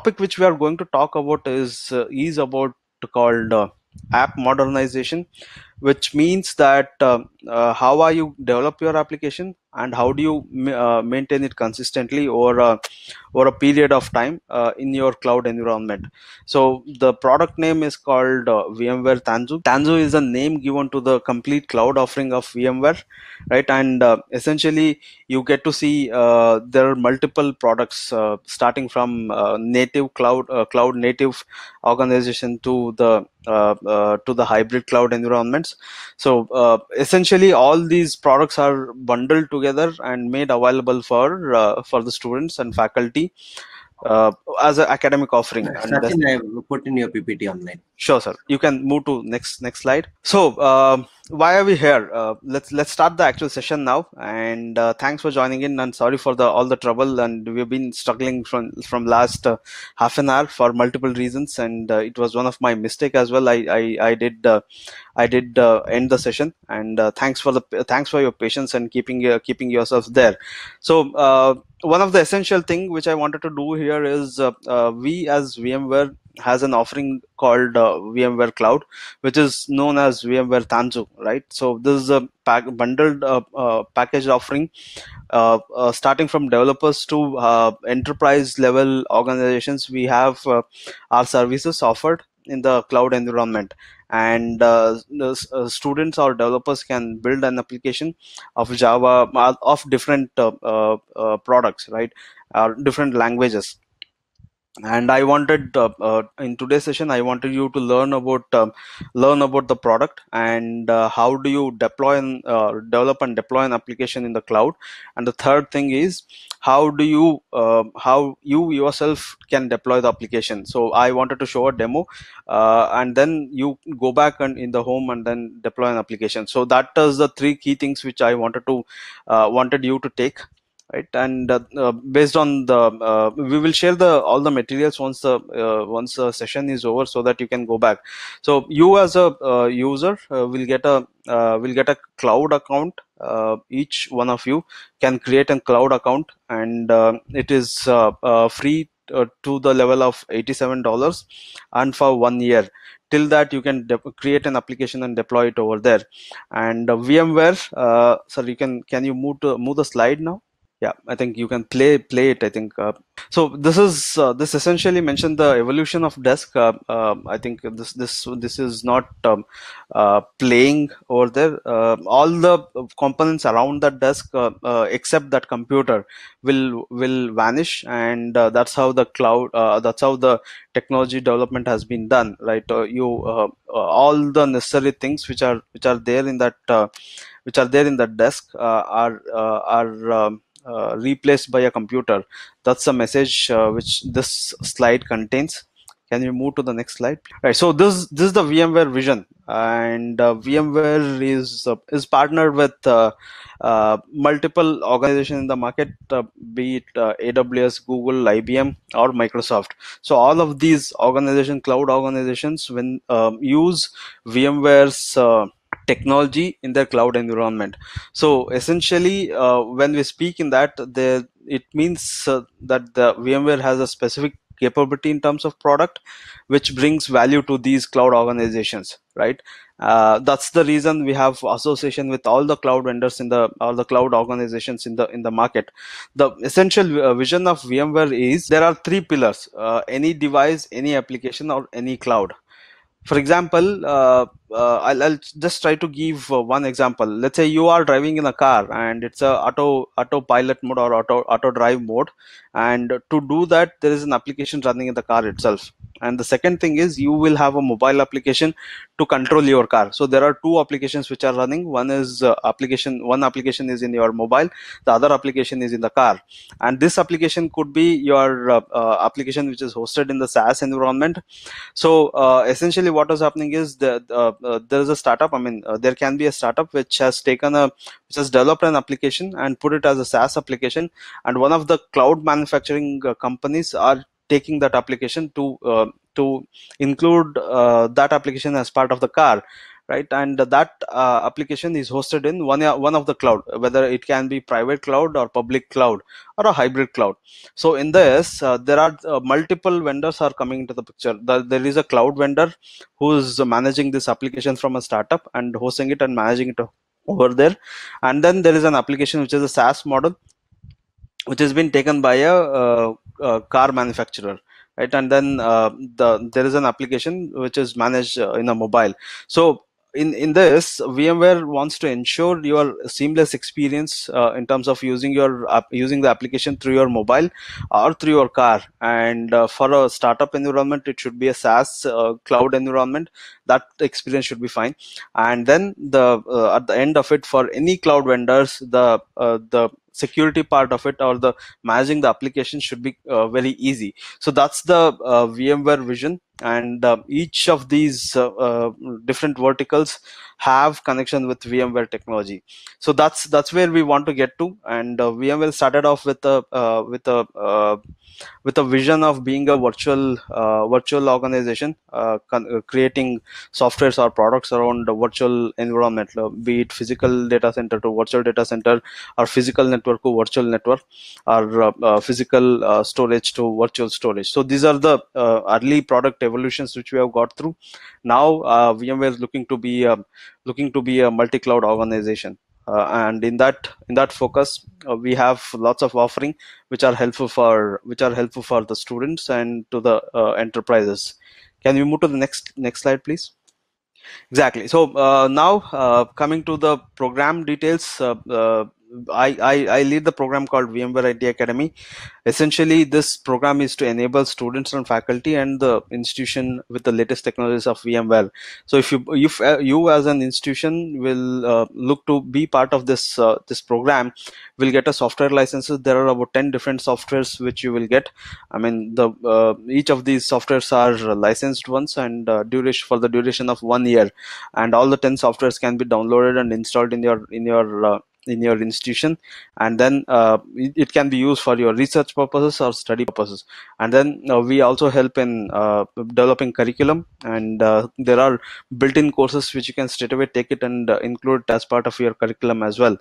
topic which we are going to talk about is uh, is about called uh, app modernization which means that um, uh, how are you develop your application and how do you uh, maintain it consistently over over a period of time uh, in your cloud environment. So the product name is called VMware Tanzu. Tanzu is a name given to the complete cloud offering of VMware, right? And essentially, you get to see there are multiple products starting from native cloud cloud native organization to the to the hybrid cloud environments so uh, essentially all these products are bundled together and made available for uh, for the students and faculty uh, as an academic offering. Sachin, I put in your PPT online. Sure, sir. You can move to next next slide. So. Uh, why are we here? Uh, let's let's start the actual session now. And uh, thanks for joining in. And sorry for the all the trouble. And we've been struggling from from last uh, half an hour for multiple reasons. And uh, it was one of my mistake as well. I I, I did uh, I did uh, end the session. And thanks for the thanks for your patience and keeping keeping yourselves there. So one of the essential thing which I wanted to do here is we as VMware has an offering called uh, VMware Cloud, which is known as VMware Tanzu, right? So this is a pack, bundled uh, uh, package offering, uh, uh, starting from developers to uh, enterprise level organizations. We have our services offered in the cloud environment and uh, uh, students or developers can build an application of java of different uh, products right or different languages and i wanted uh, uh, in today's session i wanted you to learn about um, learn about the product and uh, how do you deploy and uh, develop and deploy an application in the cloud and the third thing is how do you um, how you yourself can deploy the application so i wanted to show a demo uh, and then you go back and in the home and then deploy an application so that is the three key things which i wanted to uh, wanted you to take right and uh, uh, based on the uh, we will share the all the materials once the uh, once the session is over so that you can go back so you as a uh, user uh, will get a will get a cloud account each one of you can create a cloud account and it is free to the level of $87 and for one year till that you can create an application and deploy it over there and vmware sorry you can can you move to move the slide now yeah i think you can play play it i think uh, so this is uh, this essentially mentioned the evolution of desk uh, um, i think this this this is not um, uh, playing over there uh, all the components around that desk uh, except that computer will will vanish and that's how the cloud that's how the technology development has been done right you all the necessary things which are which are there in that which are there in that desk are are um, uh, replaced by a computer. That's the message uh, which this slide contains. Can we move to the next slide? All right. So this this is the VMware vision, and uh, VMware is uh, is partnered with uh, uh, multiple organizations in the market, be it AWS, Google, IBM, or Microsoft. So all of these organization, cloud organizations, when um, use VMware's technology in their cloud environment so essentially uh, when we speak in that the, it means uh, that the vmware has a specific capability in terms of product which brings value to these cloud organizations right uh, that's the reason we have association with all the cloud vendors in the all the cloud organizations in the in the market the essential uh, vision of vmware is there are three pillars uh, any device any application or any cloud for example uh, uh, I'll, I'll, just try to give uh, one example. Let's say you are driving in a car and it's a auto autopilot mode or auto auto drive mode, and to do that there is an application running in the car itself. And the second thing is you will have a mobile application to control your car. So there are two applications which are running. One is uh, application one application is in your mobile, the other application is in the car, and this application could be your application which is hosted in the SaaS environment. So essentially, what is happening is the, the uh, there is a startup. I mean, uh, there can be a startup which has taken a which has developed an application and put it as a SaaS application, and one of the cloud manufacturing uh, companies are taking that application to to include that application as part of the car right and that uh, application is hosted in one uh, one of the cloud whether it can be private cloud or public cloud or a hybrid cloud so in this uh, there are uh, multiple vendors are coming into the picture the, there is a cloud vendor who's managing this application from a startup and hosting it and managing it over there and then there is an application which is a saas model which has been taken by a, a, uh, a car manufacturer right and then uh, the there is an application which is managed uh, in a mobile so in in this vmware wants to ensure your seamless experience uh, in terms of using your uh, using the application through your mobile or through your car and uh, for a startup environment it should be a saas uh, cloud environment that experience should be fine and then the uh, at the end of it for any cloud vendors the uh, the security part of it or the managing the application should be very easy so that's the vmware vision and uh, each of these uh, uh, different verticals have connection with VMware technology. So that's that's where we want to get to. And uh, VMware started off with a uh, with a uh, with a vision of being a virtual uh, virtual organization, uh, uh, creating softwares or products around the virtual environment, be it physical data center to virtual data center, or physical network to virtual network, or physical storage to virtual storage. So these are the early product evolutions which we have got through. Now VMware is looking to be um, looking to be a multi-cloud organization. Uh, and in that in that focus, uh, we have lots of offering which are helpful for which are helpful for the students and to the uh, enterprises. Can we move to the next next slide, please? Exactly. So uh, now uh, coming to the program details I, I, I lead the program called VMware IT Academy. Essentially, this program is to enable students and faculty and the institution with the latest technologies of VMware. So, if you if uh, you as an institution will uh, look to be part of this uh, this program, will get a software licenses. There are about ten different softwares which you will get. I mean, the uh, each of these softwares are licensed ones and uh, duration for the duration of one year, and all the ten softwares can be downloaded and installed in your in your in your institution and then uh, it, it, can be used for your research purposes or study purposes and then uh, we also help in uh, developing curriculum and uh, there are built-in courses which you can straight away take it and uh, include it as part of your curriculum as well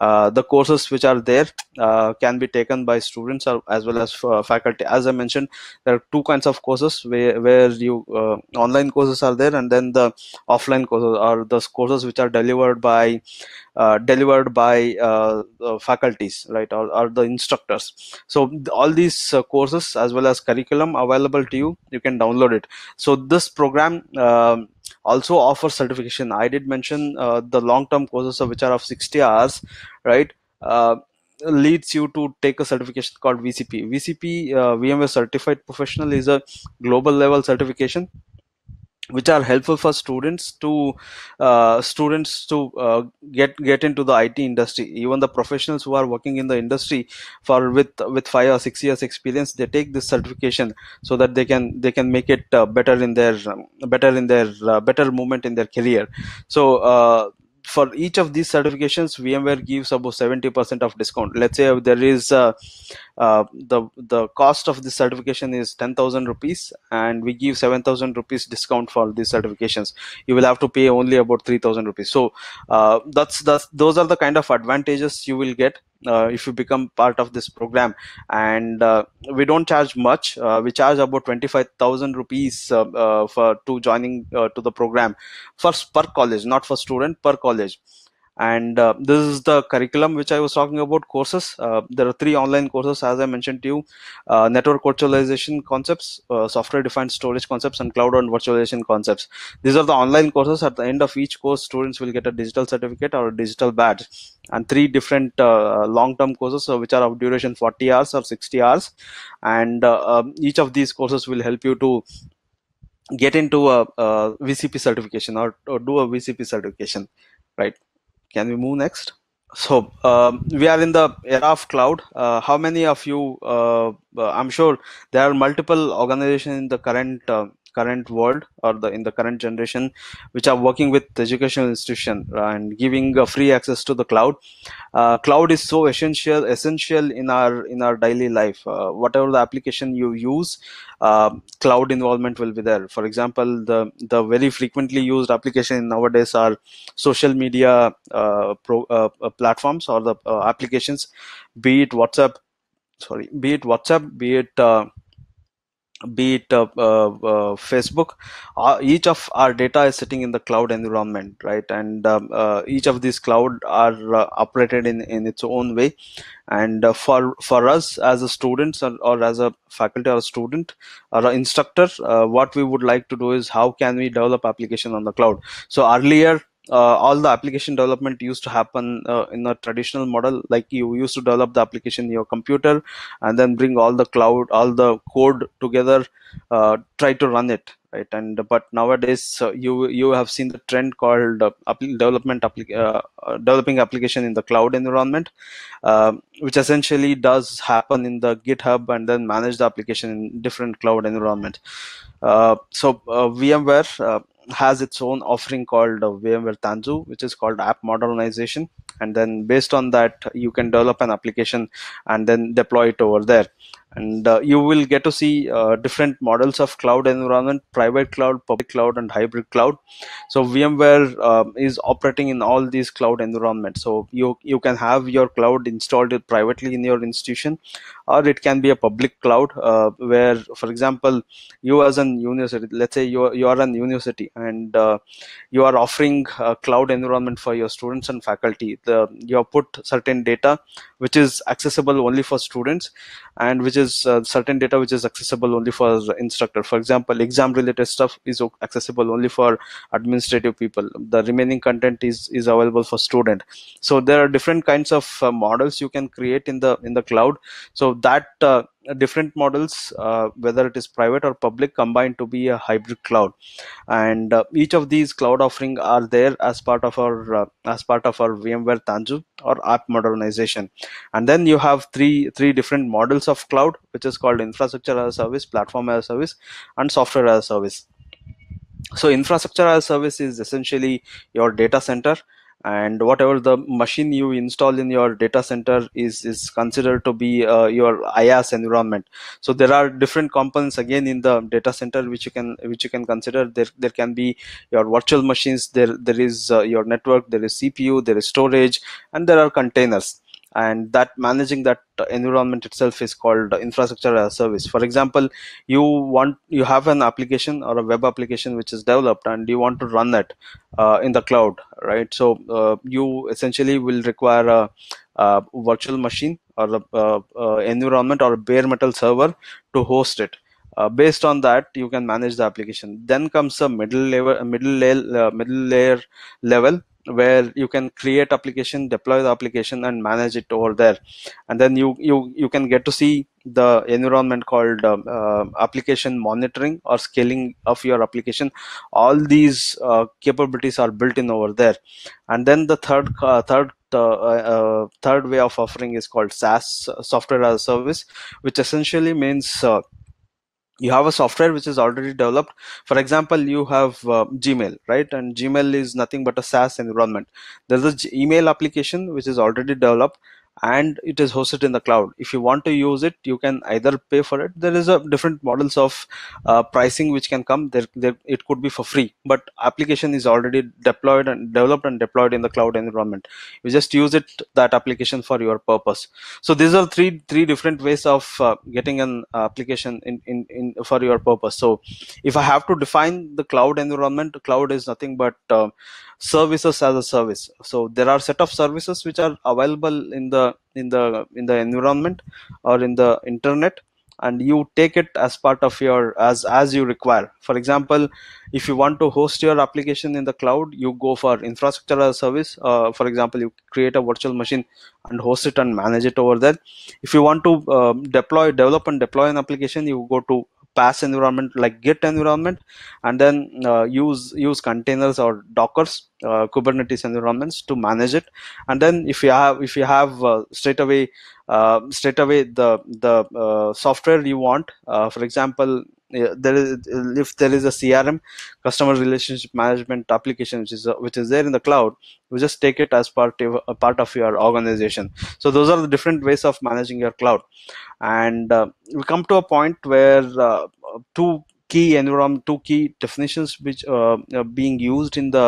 uh, the courses which are there uh, can be taken by students as well as uh, faculty. As I mentioned, there are two kinds of courses where, where you online courses are there and then the offline courses are those courses which are delivered by delivered by faculties, right, or, or the instructors. So all these courses as well as curriculum available to you, you can download it. So this program um, also offer certification. I did mention uh, the long-term courses which are of 60 hours, right? Uh, leads you to take a certification called VCP. VCP, uh, VMware Certified Professional, is a global level certification which are helpful for students to uh, students to uh, get get into the IT industry. Even the professionals who are working in the industry for with with five or six years experience, they take this certification so that they can they can make it uh, better in their um, better in their uh, better movement in their career. So uh, for each of these certifications vmware gives about 70% of discount let's say there is uh, uh, the the cost of this certification is 10000 rupees and we give 7000 rupees discount for these certifications you will have to pay only about 3000 rupees so uh, that's that's those are the kind of advantages you will get uh, if you become part of this program and uh, we don't charge much uh, we charge about 25000 rupees for to joining to the program first per college not for student per college and uh, this is the curriculum which i was talking about courses uh, there are three online courses as i mentioned to you uh, network virtualization concepts uh, software defined storage concepts and cloud and virtualization concepts these are the online courses at the end of each course students will get a digital certificate or a digital badge and three different uh, long term courses uh, which are of duration 40 hours or 60 hours and um, each of these courses will help you to get into a, a vcp certification or, or do a vcp certification right can we move next? So um, we are in the era of cloud. Uh, how many of you? Uh, uh I'm sure there are multiple organizations in the current uh, current world or the in the current generation which are working with educational institution uh, and giving uh, free access to the cloud uh, cloud is so essential essential in our in our daily life whatever the application you use cloud involvement will be there for example the the very frequently used application nowadays are social media pro, platforms or the applications be it whatsapp sorry be it whatsapp be it uh, be it uh, uh, uh, Facebook, uh, each of our data is sitting in the cloud environment, right? And um, uh, each of these cloud are uh, operated in, in its own way. And for for us as a students or, or, as a faculty or a student or an instructor, what we would like to do is how can we develop application on the cloud? So earlier uh, all the application development used to happen uh, in a traditional model like you used to develop the application in your computer and then bring all the cloud all the code together uh, try to run it right and but nowadays uh, you you have seen the trend called uh, development uh, developing application in the cloud environment which essentially does happen in the github and then manage the application in different cloud environment so vmware has its own offering called uh, VMware Tanzu, which is called App Modernization. And then based on that, you can develop an application and then deploy it over there and uh, you will get to see uh, different models of cloud environment private cloud public cloud and hybrid cloud so vmware um, is operating in all these cloud environments so you you can have your cloud installed privately in your institution or it can be a public cloud uh, where for example you as an university let's say you are, you are an university and uh, you are offering a cloud environment for your students and faculty the, you have put certain data which is accessible only for students and which is is uh, certain data which is accessible only for instructor for example exam related stuff is accessible only for administrative people the remaining content is is available for student so there are different kinds of uh, models you can create in the in the cloud so that uh, uh, different models, uh, whether it is private or public, combined to be a hybrid cloud. And uh, each of these cloud offering are there as part of our uh, as part of our VMware Tanzu or app modernization. And then you have three three different models of cloud, which is called infrastructure as a service, platform as a service, and software as a service. So infrastructure as a service is essentially your data center and whatever the machine you install in your data center is is considered to be uh, your IaaS environment. So there are different components again in the data center which you can which you can consider. There there can be your virtual machines. There there is uh, your network. There is CPU. There is storage, and there are containers and that managing that environment itself is called infrastructure as a service for example you want you have an application or a web application which is developed and you want to run that uh, in the cloud right so uh, you essentially will require a, a virtual machine or a, a, uh, uh, environment or a bare metal server to host it uh, based on that you can manage the application then comes a middle level middle layer uh, middle layer level where you can create application deploy the application and manage it over there and then you you you can get to see the environment called uh, application monitoring or scaling of your application all these uh, capabilities are built in over there and then the third uh, third uh, uh, third way of offering is called SaaS software as a service which essentially means uh, you have a software which is already developed for example you have uh, gmail right and gmail is nothing but a saas environment there's a G email application which is already developed and it is hosted in the cloud if you want to use it you can either pay for it there is a different models of uh, pricing which can come there, there it could be for free but application is already deployed and developed and deployed in the cloud environment you just use it that application for your purpose so these are three three different ways of uh, getting an application in, in in for your purpose so if i have to define the cloud environment cloud is nothing but uh, services as a service so there are set of services which are available in the in the in the environment or in the internet and you take it as part of your as as you require for example if you want to host your application in the cloud you go for infrastructure as a service uh, for example you create a virtual machine and host it and manage it over there if you want to uh, deploy develop and deploy an application you go to pass environment like git environment and then uh, use use containers or dockers uh, kubernetes environments to manage it and then if you have if you have uh, straight away uh, straight away the the uh, software you want uh, for example there is if there is a crm customer relationship management application which is which is there in the cloud you just take it as part of a part of your organization so those are the different ways of managing your cloud and uh, we come to a point where uh, two key environment two key definitions which uh, are being used in the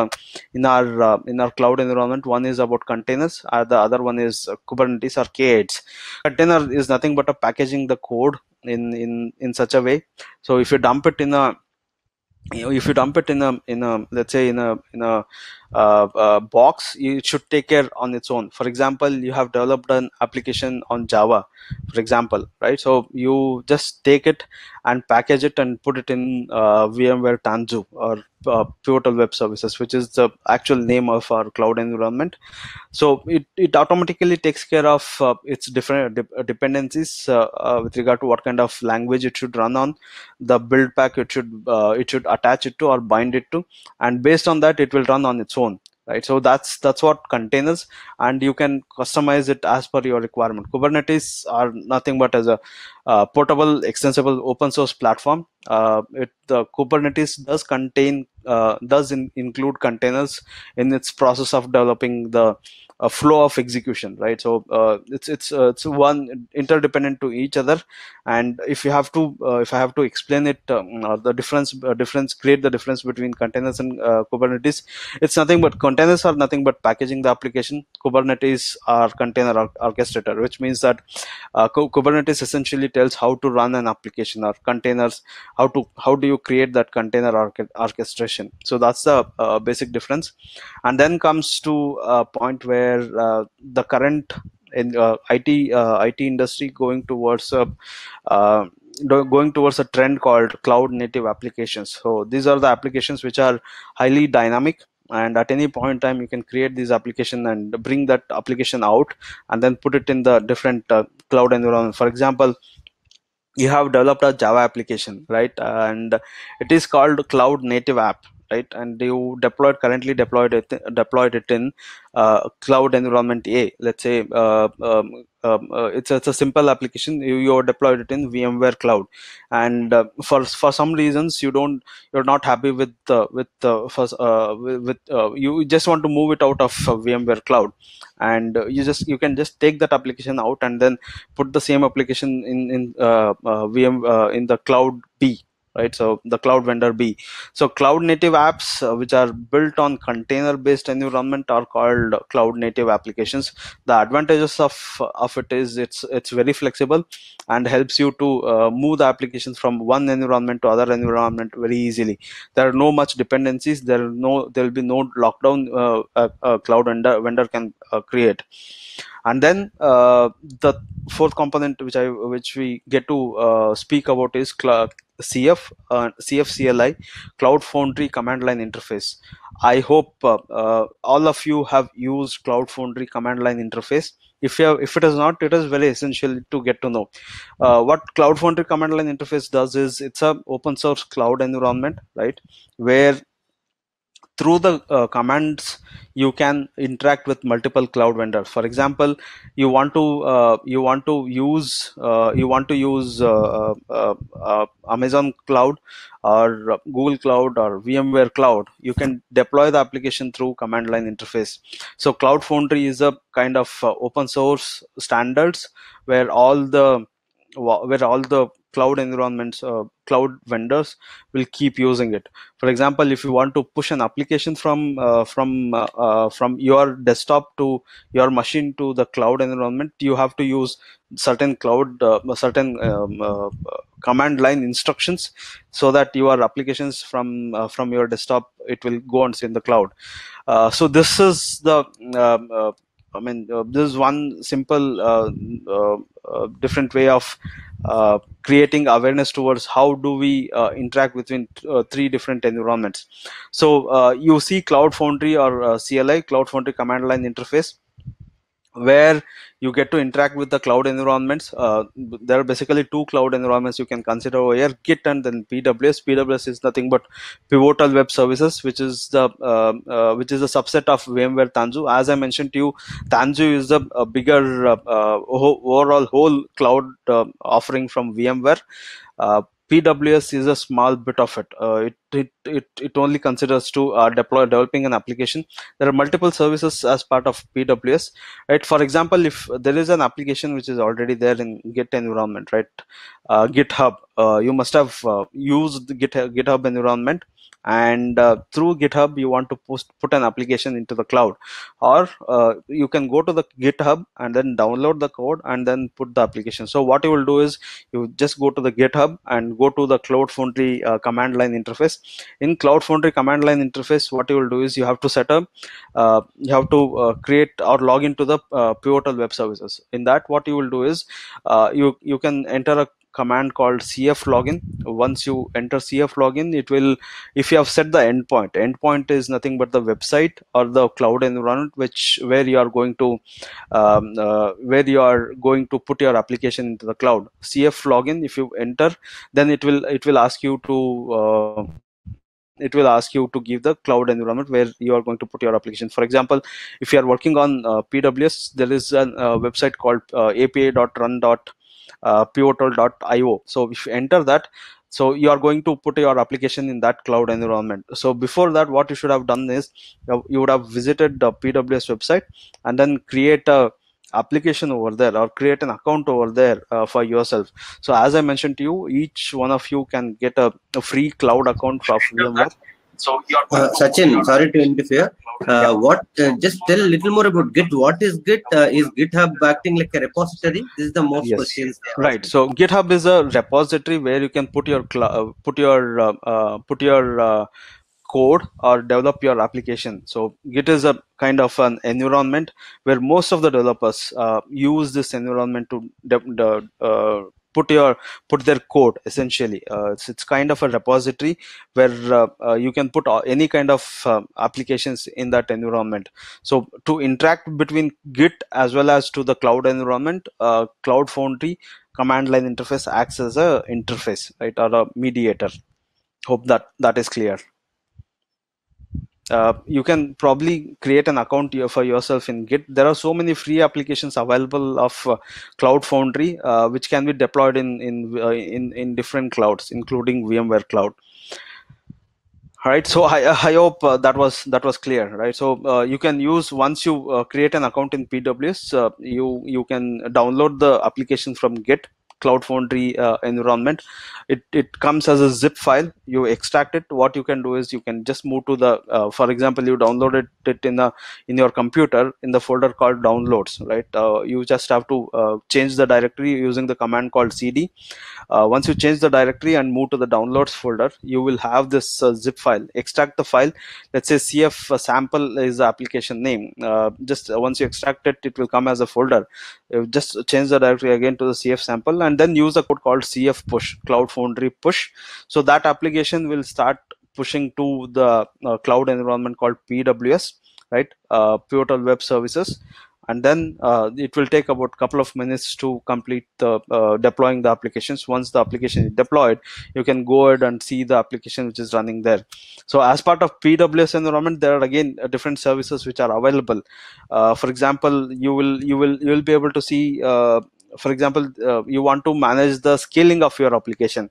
in our uh, in our cloud environment one is about containers and the other one is uh, kubernetes or k8s container is nothing but a packaging the code in in in such a way so if you dump it in a you know, if you dump it in a in a let's say in a in a uh, uh, box it should take care on its own for example you have developed an application on java for example right so you just take it and package it and put it in uh, VMware Tanzu or uh, Pivotal Web Services, which is the actual name of our cloud environment. So it, it automatically takes care of uh, its different uh, de uh, dependencies uh, with regard to what kind of language it should run on, the build pack it should it should attach it to or bind it to, and based on that it will run on its own right so that's that's what containers and you can customize it as per your requirement kubernetes are nothing but as a uh, portable extensible open source platform uh, it the kubernetes does contain uh, does in, include containers in its process of developing the uh, flow of execution, right? So uh, it's it's uh, it's one interdependent to each other, and if you have to uh, if I have to explain it um, the difference difference create the difference between containers and Kubernetes, it's nothing but containers are nothing but packaging the application. Kubernetes are container orchestrator, which means that Kubernetes essentially tells how to run an application or containers, how to how do you create that container orchestration so that's the uh, basic difference and then comes to a uh, point where uh, the current in uh, IT uh, IT industry going towards a going towards a trend called cloud native applications so these are the applications which are highly dynamic and at any point in time you can create these application and bring that application out and then put it in the different uh, cloud environment for example you have developed a java application right and it is called cloud native app right and you deployed currently deployed it deployed it in uh, cloud environment a let's say uh, um, um, uh, it's, it's a simple application you, you deployed it in vmware cloud and uh, for for some reasons you don't you're not happy with uh, with with uh, you just want to move it out of vmware cloud and you just you can just take that application out and then put the same application in in vm in the cloud b right so the cloud vendor b so cloud native apps uh, which are built on container based environment are called cloud native applications the advantages of of it is it's it's very flexible and helps you to uh, move the applications from one environment to other environment very easily there are no much dependencies there are no there will be no lockdown uh, a, uh, a uh, cloud vendor vendor can uh, create and then uh, the fourth component which i which we get to uh, speak about is cl- cf uh, cloud foundry command line interface i hope uh, all of you have used cloud foundry command line interface if you have, if it is not it is very essential to get to know uh, what cloud foundry command line interface does is it's a open source cloud environment right where through the uh, commands you can interact with multiple cloud vendors for example you want to uh, you want to use uh, you want to use uh, uh, uh, amazon cloud or google cloud or vmware cloud you can deploy the application through command line interface so cloud foundry is a kind of open source standards where all the where all the cloud environments, uh, cloud vendors will keep using it. For example, if you want to push an application from uh, from uh, uh from your desktop to your machine to the cloud environment, you have to use certain cloud uh, certain um, uh, command line instructions so that your applications from from your desktop it will go and see in the cloud. so this is the um, I mean, uh, this is one simple, uh, uh, uh different way of uh, creating awareness towards how do we uh, interact between three different environments. So you see Cloud Foundry or CLI, Cloud Foundry command line interface where you get to interact with the cloud environments. Uh, there are basically two cloud environments you can consider over here, Git and then PWS. PWS is nothing but Pivotal Web Services, which is the uh, uh, which is a subset of VMware Tanzu. As I mentioned to you, Tanzu is the bigger uh, uh, overall whole cloud uh, offering from VMware. PWS is a small bit of it. Uh, it, it, it. It only considers to uh, deploy developing an application. There are multiple services as part of PWS. Right. For example, if there is an application which is already there in Git environment, right, uh, GitHub, uh, you must have uh, used GitHub environment and uh, through github you want to post put an application into the cloud or uh, you can go to the github and then download the code and then put the application so what you will do is you just go to the github and go to the cloud foundry uh, command line interface in cloud foundry command line interface what you will do is you have to set up uh, you have to uh, create or log into the uh, pivotal web services in that what you will do is you you can enter a command called cf login once you enter cf login it will if you have set the endpoint endpoint is nothing but the website or the cloud environment which where you are going to um, uh, where you are going to put your application into the cloud cf login if you enter then it will it will ask you to uh, it will ask you to give the cloud environment where you are going to put your application for example if you are working on uh, pws there is a uh, website called uh, uh, pivotal.io so if you enter that so you are going to put your application in that cloud environment so before that what you should have done is uh, you would have visited the pws website and then create a application over there or create an account over there uh, for yourself so as i mentioned to you each one of you can get a, a free cloud account for VMware so your uh, Sachin, sorry to interfere. Uh, uh, what? Uh, just tell a little more about Git. What is Git? Uh, is GitHub acting like a repository? This is the most yes. questions. Right. So GitHub is a repository where you can put your uh, put your uh, put your code or develop your application. So Git is a kind of an environment where most of the developers use this environment to put your put their code essentially uh, it's, it's kind of a repository where uh, uh you can put uh, any kind of um, applications in that environment so to interact between git as well as to the cloud environment uh, cloud foundry command line interface acts as a interface right or a mediator hope that that is clear uh, you can probably create an account for yourself in git there are so many free applications available of uh, cloud foundry uh, which can be deployed in in, uh, in in different clouds including vmware cloud all right so i, I hope uh, that was that was clear right so uh, you can use once you create an account in pws you you can download the application from git Cloud Foundry uh, environment. It, it comes as a zip file. You extract it. What you can do is you can just move to the, uh, for example, you downloaded it in the in your computer in the folder called downloads, right? Uh, you just have to uh, change the directory using the command called cd. Uh, once you change the directory and move to the downloads folder, you will have this uh, zip file. Extract the file. Let's say cf sample is the application name. just once you extract it, it will come as a folder. Uh, just change the directory again to the cf sample and then use a code called cf push cloud foundry push so that application will start pushing to the uh, cloud environment called pws right uh, portal web services and then uh, it will take about a couple of minutes to complete the uh, deploying the applications once the application is deployed you can go ahead and see the application which is running there so as part of pws environment there are again uh, different services which are available uh, for example you will you will you will be able to see uh, for example uh, you want to manage the scaling of your application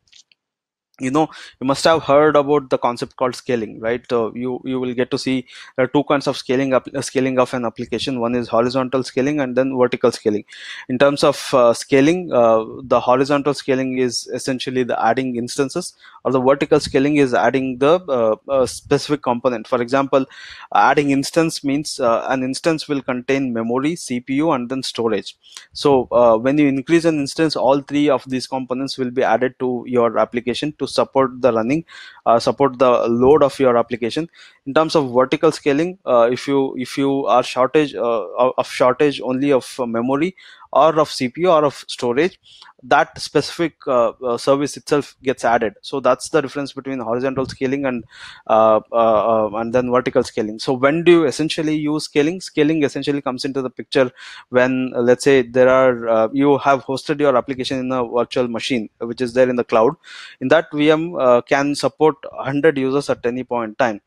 you know you must have heard about the concept called scaling right uh, you you will get to see there uh, are two kinds of scaling up uh, scaling of an application one is horizontal scaling and then vertical scaling in terms of uh, scaling uh, the horizontal scaling is essentially the adding instances or the vertical scaling is adding the uh, specific component for example adding instance means an instance will contain memory cpu and then storage so when you increase an instance all three of these components will be added to your application to to support the running uh, support the load of your application in terms of vertical scaling uh, if you if you are shortage uh, of shortage only of memory or of CPU or of storage, that specific uh, uh, service itself gets added. So that's the difference between horizontal scaling and uh, uh, uh and then vertical scaling. So when do you essentially use scaling? Scaling essentially comes into the picture when uh, let's say there are you have hosted your application in a virtual machine which is there in the cloud. In that VM can support 100 users at any point in time,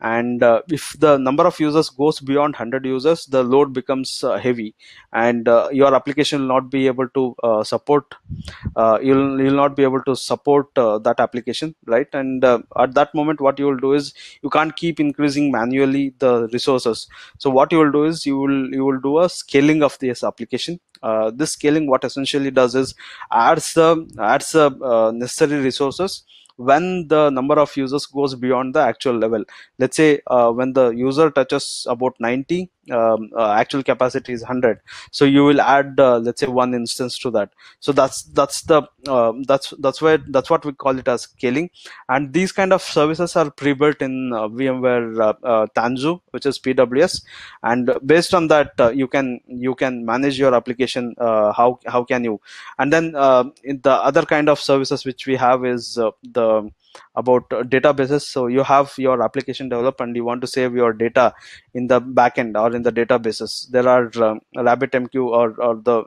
and uh, if the number of users goes beyond 100 users the load becomes uh, heavy and uh, your application will not be able to uh, support uh, you'll, you'll not be able to support uh, that application right and at that moment what you will do is you can't keep increasing manually the resources so what you will do is you will you will do a scaling of this application this scaling what essentially does is adds the adds the necessary resources when the number of users goes beyond the actual level let's say uh, when the user touches about 90 um, uh, actual capacity is 100 so you will add uh, let's say one instance to that so that's that's the uh, that's that's where that's what we call it as scaling and these kind of services are pre-built in uh, vmware uh, uh, tanzu which is pws and based on that you can you can manage your application how how can you and then the other kind of services which we have is the about uh, databases so you have your application developed and you want to save your data in the backend or in the databases there are um, rabbitmq or, or the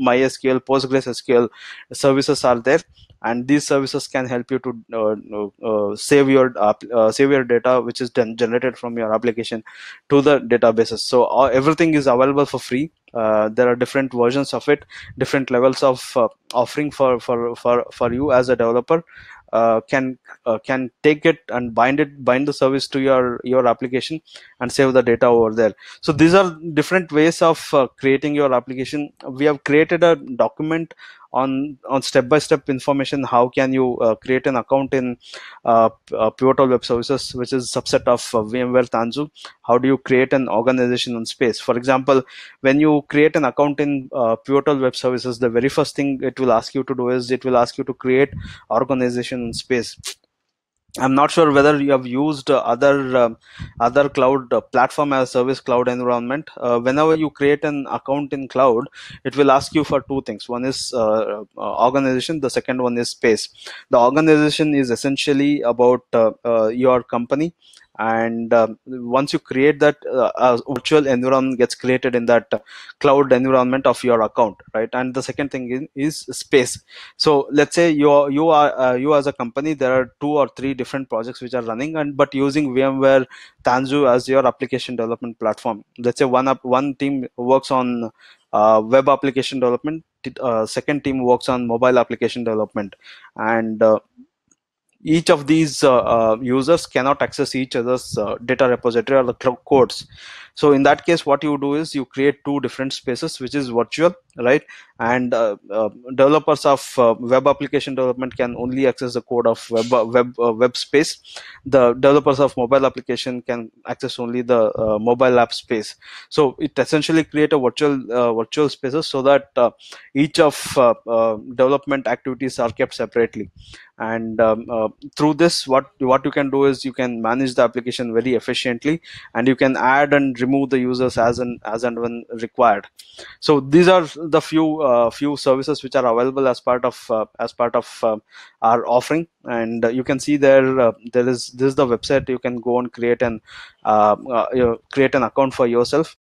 mysql postgresql services are there and these services can help you to uh, uh, save your uh, save your data which is generated from your application to the databases so uh, everything is available for free uh, there are different versions of it different levels of offering for for for for you as a developer uh, can uh, can take it and bind it bind the service to your your application and save the data over there so these are different ways of uh, creating your application we have created a document on on step by step information how can you uh, create an account in uh, pivotal uh, web services which is a subset of uh, vmware tanzu how do you create an organization on space for example when you create an account in uh, pivotal web services the very first thing it will ask you to do is it will ask you to create organization in space I'm not sure whether you have used uh, other um, other cloud uh, platform as service cloud environment. Uh, whenever you create an account in cloud, it will ask you for two things. One is uh, uh organization. The second one is space. The organization is essentially about uh, your company and um, once you create that uh, virtual environment gets created in that cloud environment of your account right and the second thing is, is space so let's say you are you are uh, you as a company there are two or three different projects which are running and but using vmware tanzu as your application development platform let's say one up one team works on uh, web application development uh, second team works on mobile application development and uh, each of these uh, uh, users cannot access each other's uh, data repository or the codes so in that case what you do is you create two different spaces which is virtual right and uh, uh, developers of uh, web application development can only access the code of web uh, web uh, web space the developers of mobile application can access only the uh, mobile app space so it essentially create a virtual virtual spaces so that each of development activities are kept separately and um, through this what what you can do is you can manage the application very efficiently and you can add and remove the users as and as and when required so these are the few uh, few services which are available as part of uh, as part of uh, our offering and you can see there uh, there is this is the website you can go and create an uh, uh, you create an account for yourself